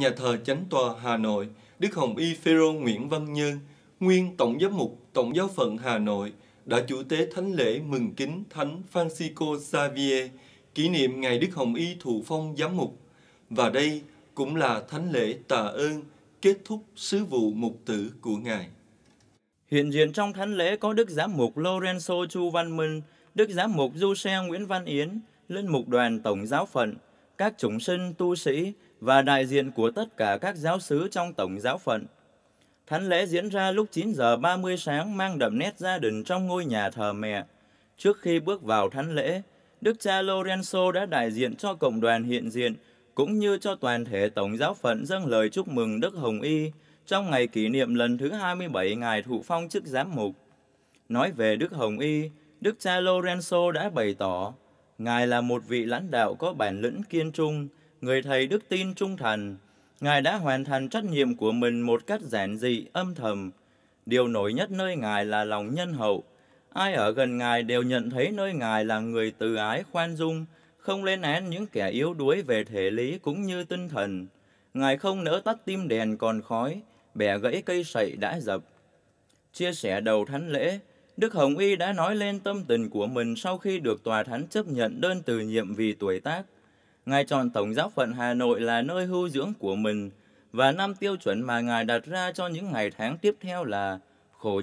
Nhà thờ Chánh Tòa Hà Nội, Đức Hồng Y Phêrô Nguyễn Văn Nhân, nguyên Tổng giám mục Tổng giáo phận Hà Nội, đã chủ tế thánh lễ mừng kính Thánh Francisco Xavier, kỷ niệm ngày Đức Hồng Y thụ phong giám mục. Và đây cũng là thánh lễ tạ ơn kết thúc sứ vụ mục tử của Ngài. Hiện diện trong thánh lễ có Đức Giám mục Lorenzo Chu Văn Minh, Đức Giám mục Du Xe Nguyễn Văn Yến, Linh mục đoàn Tổng giáo phận, các chúng sinh tu sĩ và đại diện của tất cả các giáo sứ trong tổng giáo phận. Thánh lễ diễn ra lúc 9 giờ 30 sáng mang đậm nét gia đình trong ngôi nhà thờ mẹ. Trước khi bước vào thánh lễ, Đức cha Lorenzo đã đại diện cho cộng đoàn hiện diện cũng như cho toàn thể tổng giáo phận dâng lời chúc mừng Đức Hồng Y trong ngày kỷ niệm lần thứ 27 ngài thụ phong chức giám mục. Nói về Đức Hồng Y, Đức cha Lorenzo đã bày tỏ Ngài là một vị lãnh đạo có bản lĩnh kiên trung, người thầy đức tin trung thành. Ngài đã hoàn thành trách nhiệm của mình một cách giản dị, âm thầm. Điều nổi nhất nơi Ngài là lòng nhân hậu. Ai ở gần Ngài đều nhận thấy nơi Ngài là người từ ái khoan dung, không lên án những kẻ yếu đuối về thể lý cũng như tinh thần. Ngài không nỡ tắt tim đèn còn khói, bẻ gãy cây sậy đã dập. Chia sẻ đầu thánh lễ, Đức Hồng Y đã nói lên tâm tình của mình sau khi được tòa thánh chấp nhận đơn từ nhiệm vì tuổi tác. Ngài chọn Tổng giáo phận Hà Nội là nơi hưu dưỡng của mình, và năm tiêu chuẩn mà Ngài đặt ra cho những ngày tháng tiếp theo là khổ